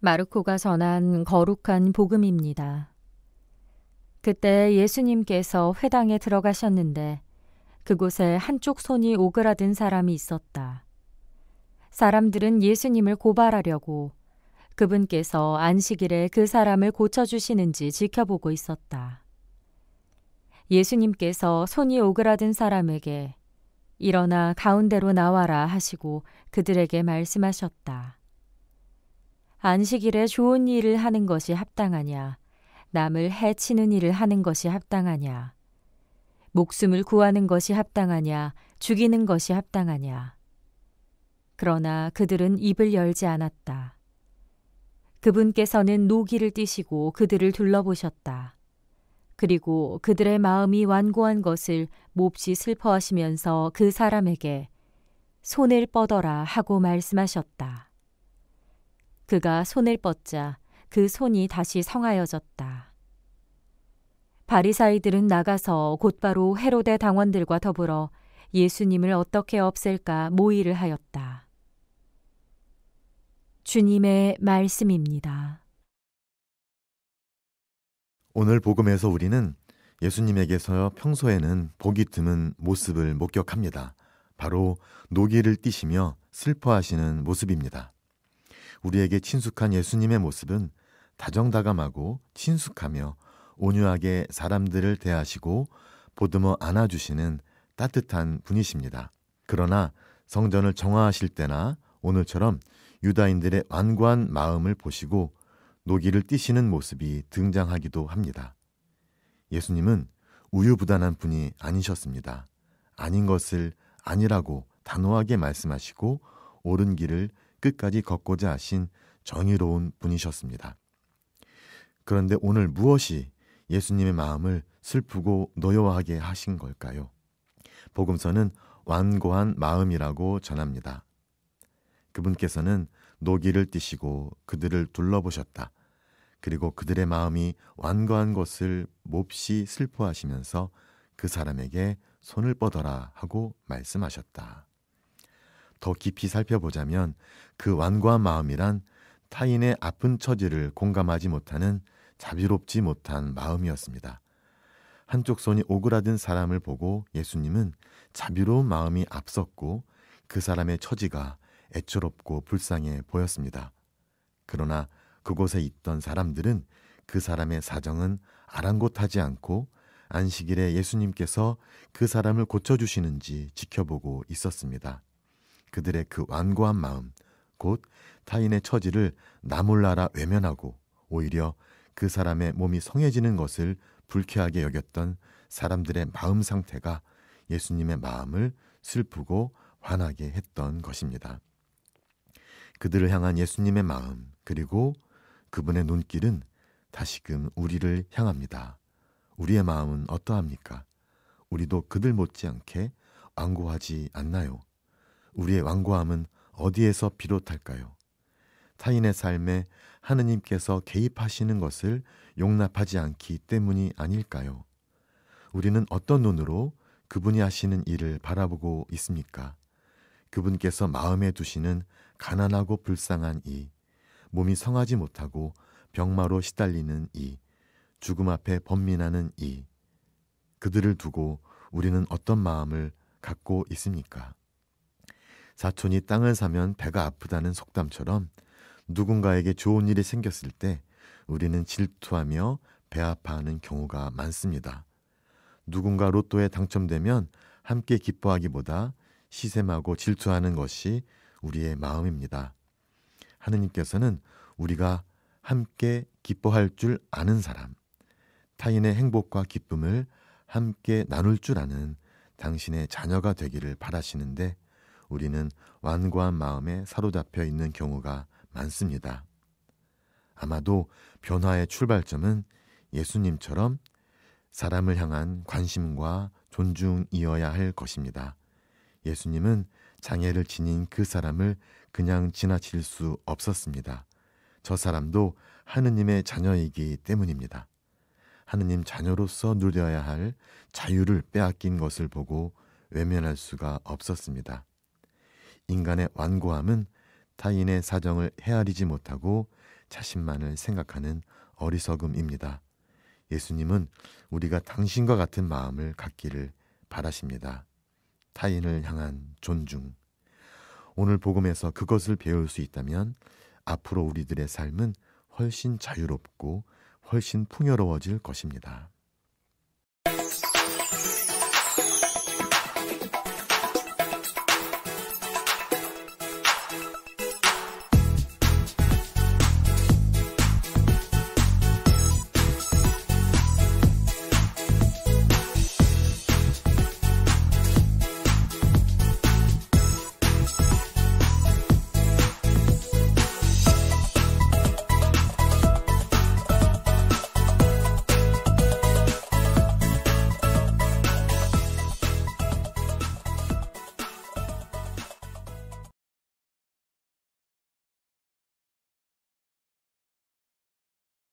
마르코가 전한 거룩한 복음입니다. 그때 예수님께서 회당에 들어가셨는데 그곳에 한쪽 손이 오그라든 사람이 있었다. 사람들은 예수님을 고발하려고 그분께서 안식일에 그 사람을 고쳐주시는지 지켜보고 있었다. 예수님께서 손이 오그라든 사람에게 일어나 가운데로 나와라 하시고 그들에게 말씀하셨다. 안식일에 좋은 일을 하는 것이 합당하냐? 남을 해치는 일을 하는 것이 합당하냐? 목숨을 구하는 것이 합당하냐? 죽이는 것이 합당하냐? 그러나 그들은 입을 열지 않았다. 그분께서는 노기를 띠시고 그들을 둘러보셨다. 그리고 그들의 마음이 완고한 것을 몹시 슬퍼하시면서 그 사람에게 손을 뻗어라 하고 말씀하셨다. 그가 손을 뻗자 그 손이 다시 성하여졌다. 바리사이들은 나가서 곧바로 헤로데 당원들과 더불어 예수님을 어떻게 없앨까 모의를 하였다. 주님의 말씀입니다. 오늘 복음에서 우리는 예수님에게서 평소에는 복이 드문 모습을 목격합니다. 바로 노기를 띠시며 슬퍼하시는 모습입니다. 우리에게 친숙한 예수님의 모습은 다정다감하고 친숙하며 온유하게 사람들을 대하시고 보듬어 안아주시는 따뜻한 분이십니다. 그러나 성전을 정화하실 때나 오늘처럼 유다인들의 완고한 마음을 보시고 노기를 띠시는 모습이 등장하기도 합니다. 예수님은 우유부단한 분이 아니셨습니다. 아닌 것을 아니라고 단호하게 말씀하시고 옳은 길을 끝까지 걷고자 하신 정의로운 분이셨습니다. 그런데 오늘 무엇이 예수님의 마음을 슬프고 노여워하게 하신 걸까요? 복음서는 완고한 마음이라고 전합니다. 그분께서는 노기를 띠시고 그들을 둘러보셨다. 그리고 그들의 마음이 완고한 것을 몹시 슬퍼하시면서 그 사람에게 손을 뻗어라 하고 말씀하셨다. 더 깊이 살펴보자면 그 완고한 마음이란 타인의 아픈 처지를 공감하지 못하는 자비롭지 못한 마음이었습니다. 한쪽 손이 오그라든 사람을 보고 예수님은 자비로운 마음이 앞섰고 그 사람의 처지가 애처롭고 불쌍해 보였습니다. 그러나 그곳에 있던 사람들은 그 사람의 사정은 아랑곳하지 않고 안식일에 예수님께서 그 사람을 고쳐주시는지 지켜보고 있었습니다. 그들의 그 완고한 마음, 곧 타인의 처지를 나몰라라 외면하고 오히려 그 사람의 몸이 성해지는 것을 불쾌하게 여겼던 사람들의 마음 상태가 예수님의 마음을 슬프고 환하게 했던 것입니다. 그들을 향한 예수님의 마음 그리고 그분의 눈길은 다시금 우리를 향합니다. 우리의 마음은 어떠합니까? 우리도 그들 못지않게 안고하지 않나요? 우리의 완고함은 어디에서 비롯할까요? 타인의 삶에 하느님께서 개입하시는 것을 용납하지 않기 때문이 아닐까요? 우리는 어떤 눈으로 그분이 하시는 일을 바라보고 있습니까? 그분께서 마음에 두시는 가난하고 불쌍한 이, 몸이 성하지 못하고 병마로 시달리는 이, 죽음 앞에 번민하는 이, 그들을 두고 우리는 어떤 마음을 갖고 있습니까? 사촌이 땅을 사면 배가 아프다는 속담처럼 누군가에게 좋은 일이 생겼을 때 우리는 질투하며 배 아파하는 경우가 많습니다. 누군가 로또에 당첨되면 함께 기뻐하기보다 시샘하고 질투하는 것이 우리의 마음입니다. 하느님께서는 우리가 함께 기뻐할 줄 아는 사람, 타인의 행복과 기쁨을 함께 나눌 줄 아는 당신의 자녀가 되기를 바라시는데 우리는 완고한 마음에 사로잡혀 있는 경우가 많습니다. 아마도 변화의 출발점은 예수님처럼 사람을 향한 관심과 존중이어야 할 것입니다. 예수님은 장애를 지닌 그 사람을 그냥 지나칠 수 없었습니다. 저 사람도 하느님의 자녀이기 때문입니다. 하느님 자녀로서 누려야 할 자유를 빼앗긴 것을 보고 외면할 수가 없었습니다. 인간의 완고함은 타인의 사정을 헤아리지 못하고 자신만을 생각하는 어리석음입니다. 예수님은 우리가 당신과 같은 마음을 갖기를 바라십니다. 타인을 향한 존중. 오늘 복음에서 그것을 배울 수 있다면 앞으로 우리들의 삶은 훨씬 자유롭고 훨씬 풍요로워질 것입니다.